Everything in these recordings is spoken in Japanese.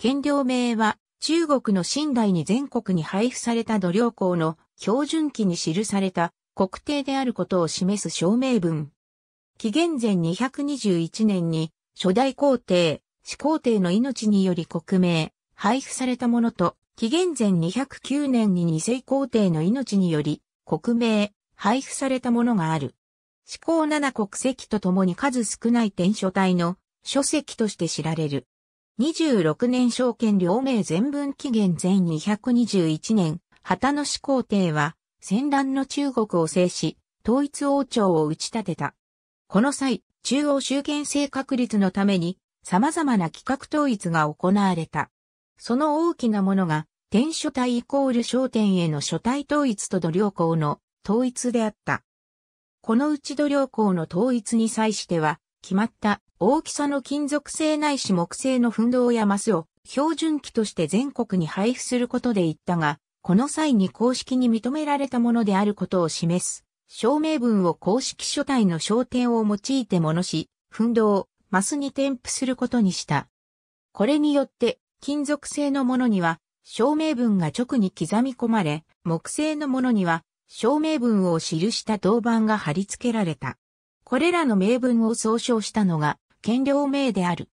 県領名は中国の新代に全国に配布された土領校の標準記に記された国定であることを示す証明文。紀元前221年に初代皇帝、始皇帝の命により国名、配布されたものと、紀元前209年に二世皇帝の命により国名、配布されたものがある。始皇七国籍とともに数少ない天書体の書籍として知られる。26年証券両名全文期限前221年、旗野始皇帝は、戦乱の中国を制し、統一王朝を打ち立てた。この際、中央集権制確立のために、様々な企画統一が行われた。その大きなものが、天書体イコール商店への書体統一と土良校の統一であった。このうち土良校の統一に際しては、決まった大きさの金属製ないし木製の粉銅やマスを標準機として全国に配布することで言ったが、この際に公式に認められたものであることを示す。証明文を公式書体の焦点を用いてものし、粉銅、マスに添付することにした。これによって、金属製のものには、証明文が直に刻み込まれ、木製のものには、証明文を記した銅板が貼り付けられた。これらの名文を総称したのが、権領名である。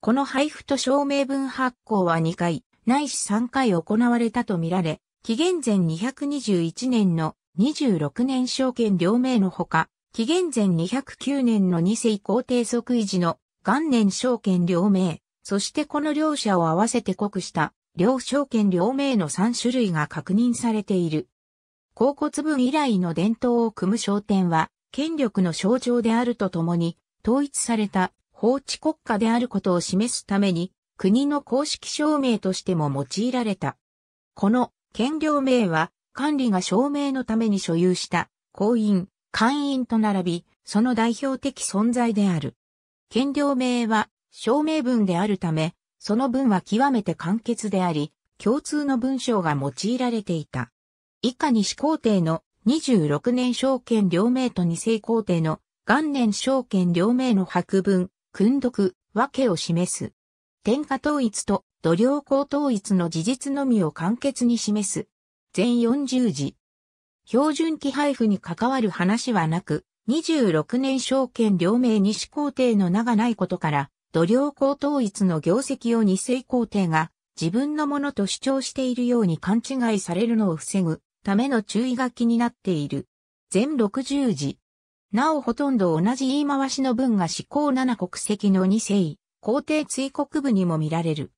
この配布と証明文発行は2回、ないし3回行われたとみられ、紀元前221年の26年証券両名のほか、紀元前209年の二世皇帝即位時の元年証券両名、そしてこの両者を合わせて濃くした両証券両名の3種類が確認されている。甲骨文以来の伝統を組む商店は、権力の象徴であるとともに、統一された法治国家であることを示すために、国の公式証明としても用いられた。この権領名は、管理が証明のために所有した公員、官員と並び、その代表的存在である。権領名は、証明文であるため、その文は極めて簡潔であり、共通の文章が用いられていた。以下に始皇帝の26年証券両名と二世皇帝の元年証券両名の博文、訓読、訳を示す。天下統一と土良公統一の事実のみを簡潔に示す。全40字。標準期配布に関わる話はなく、26年証券両名西皇帝の名がないことから、土良公統一の業績を二世皇帝が自分のものと主張しているように勘違いされるのを防ぐための注意書きになっている。全60字。なおほとんど同じ言い回しの文が至高7国籍の2世、皇帝追国部にも見られる。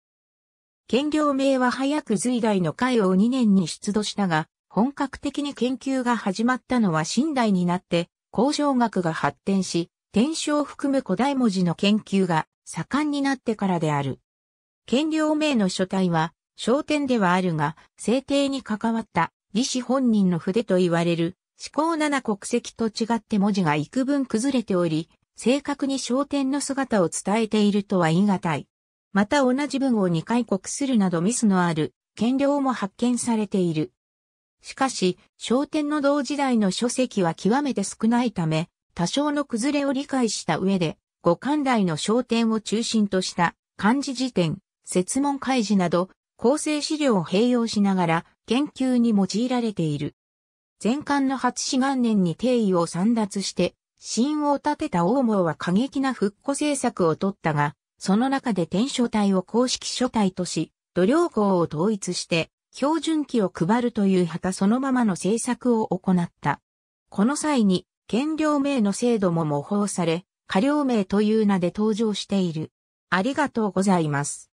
権領名は早く隋代の海王2年に出土したが、本格的に研究が始まったのは新代になって、工場学が発展し、天章を含む古代文字の研究が盛んになってからである。権領名の書体は、商店ではあるが、制定に関わった、李氏本人の筆と言われる、思考7国籍と違って文字が幾分崩れており、正確に焦点の姿を伝えているとは言い難い。また同じ文を2回国するなどミスのある、検量も発見されている。しかし、商店の同時代の書籍は極めて少ないため、多少の崩れを理解した上で、五冠来の商店を中心とした漢字辞典、説問開示など、構成資料を併用しながら研究に用いられている。前漢の初四元年に定位を散奪して、神を立てた王毛は過激な復古政策を取ったが、その中で天書体を公式書体とし、土量校を統一して、標準機を配るという旗そのままの政策を行った。この際に、権領名の制度も模倣され、過領名という名で登場している。ありがとうございます。